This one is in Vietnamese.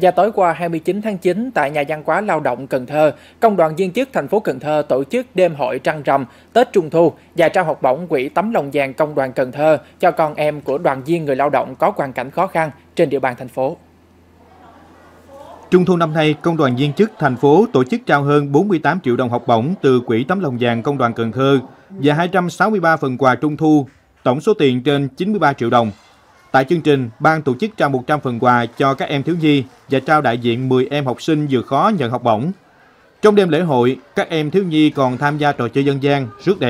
Và tối qua 29 tháng 9 tại nhà văn hóa lao động Cần Thơ, Công đoàn viên chức thành phố Cần Thơ tổ chức đêm hội trăng rằm Tết Trung thu và trao học bổng quỹ tấm lòng vàng Công đoàn Cần Thơ cho con em của đoàn viên người lao động có hoàn cảnh khó khăn trên địa bàn thành phố. Trung thu năm nay, Công đoàn viên chức thành phố tổ chức trao hơn 48 triệu đồng học bổng từ Quỹ Tấm Lòng Vàng Công đoàn Cần Thơ và 263 phần quà Trung thu, tổng số tiền trên 93 triệu đồng. Tại chương trình, ban tổ chức trao 100 phần quà cho các em thiếu nhi và trao đại diện 10 em học sinh vừa khó nhận học bổng. Trong đêm lễ hội, các em thiếu nhi còn tham gia trò chơi dân gian, rước đèn.